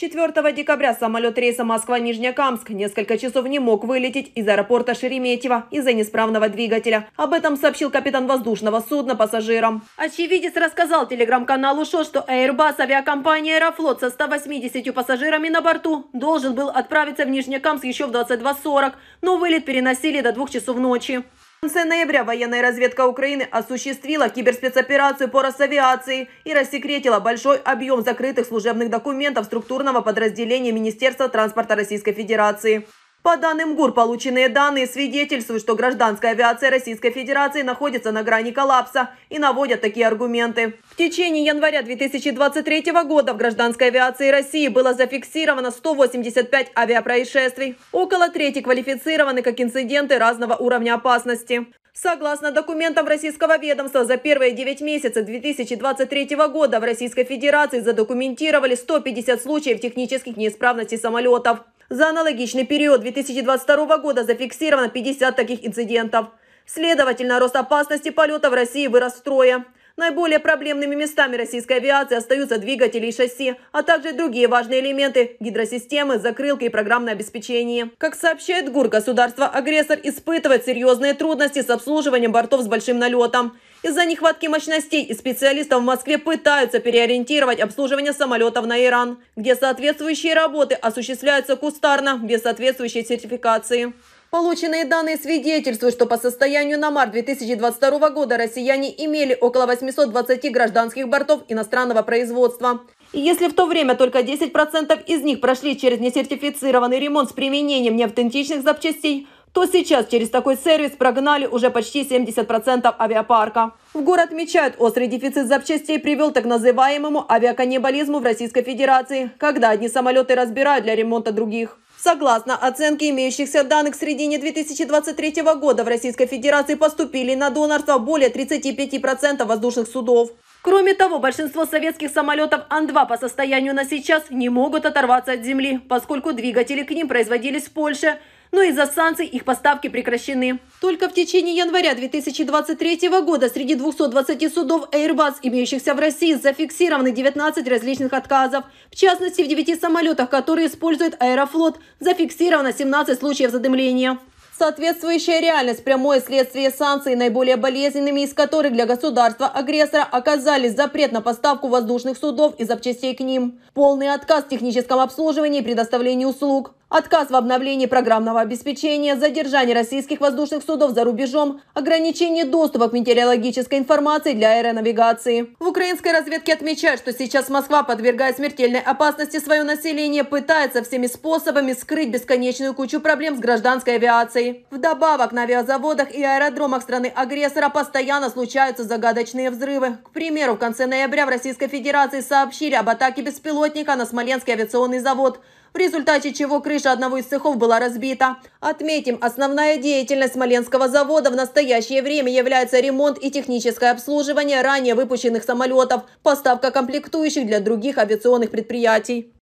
4 декабря самолет рейса Москва-Нижнекамск несколько часов не мог вылететь из аэропорта Шереметьево из-за неисправного двигателя. Об этом сообщил капитан воздушного судна пассажирам. Очевидец рассказал телеграм-каналу ШО, что Airbus авиакомпания «Аэрофлот» со 180 пассажирами на борту должен был отправиться в Нижнекамск еще в 22.40, но вылет переносили до двух часов ночи. В конце ноября военная разведка Украины осуществила киберспецоперацию по Росавиации и рассекретила большой объем закрытых служебных документов структурного подразделения Министерства транспорта Российской Федерации. По данным ГУР, полученные данные свидетельствуют, что гражданская авиация Российской Федерации находится на грани коллапса и наводят такие аргументы. В течение января 2023 года в гражданской авиации России было зафиксировано 185 авиапроисшествий. Около трети квалифицированы как инциденты разного уровня опасности. Согласно документам российского ведомства, за первые 9 месяцев 2023 года в Российской Федерации задокументировали 150 случаев технических неисправностей самолетов. За аналогичный период 2022 года зафиксировано 50 таких инцидентов. Следовательно, рост опасности полета в России вырос втрое. Наиболее проблемными местами российской авиации остаются двигатели и шасси, а также другие важные элементы – гидросистемы, закрылки и программное обеспечение. Как сообщает ГУР, государство-агрессор испытывает серьезные трудности с обслуживанием бортов с большим налетом. Из-за нехватки мощностей и специалистов в Москве пытаются переориентировать обслуживание самолетов на Иран, где соответствующие работы осуществляются кустарно, без соответствующей сертификации. Полученные данные свидетельствуют, что по состоянию на март 2022 года россияне имели около 820 гражданских бортов иностранного производства. И если в то время только 10% из них прошли через несертифицированный ремонт с применением неавтентичных запчастей, то сейчас через такой сервис прогнали уже почти 70% авиапарка. В город отмечают, острый дефицит запчастей привел к так называемому авиаканнибализму в Российской Федерации, когда одни самолеты разбирают для ремонта других. Согласно оценке имеющихся данных, в середине 2023 года в Российской Федерации поступили на донорство более 35% воздушных судов. Кроме того, большинство советских самолетов Ан-2 по состоянию на сейчас не могут оторваться от земли, поскольку двигатели к ним производились в Польше – но ну из-за санкций их поставки прекращены. Только в течение января 2023 года среди 220 судов Airbus, имеющихся в России, зафиксированы 19 различных отказов. В частности, в 9 самолетах, которые использует Аэрофлот, зафиксировано 17 случаев задымления. Соответствующая реальность – прямое следствие санкций, наиболее болезненными из которых для государства-агрессора оказались запрет на поставку воздушных судов и запчастей к ним, полный отказ в техническом обслуживании и предоставлении услуг, Отказ в обновлении программного обеспечения, задержание российских воздушных судов за рубежом, ограничение доступа к метеорологической информации для аэронавигации. В украинской разведке отмечают, что сейчас Москва, подвергая смертельной опасности свое население, пытается всеми способами скрыть бесконечную кучу проблем с гражданской авиацией. Вдобавок на авиазаводах и аэродромах страны-агрессора постоянно случаются загадочные взрывы. К примеру, в конце ноября в Российской Федерации сообщили об атаке беспилотника на Смоленский авиационный завод – в результате чего крыша одного из цехов была разбита. Отметим, основная деятельность Смоленского завода в настоящее время является ремонт и техническое обслуживание ранее выпущенных самолетов, поставка комплектующих для других авиационных предприятий.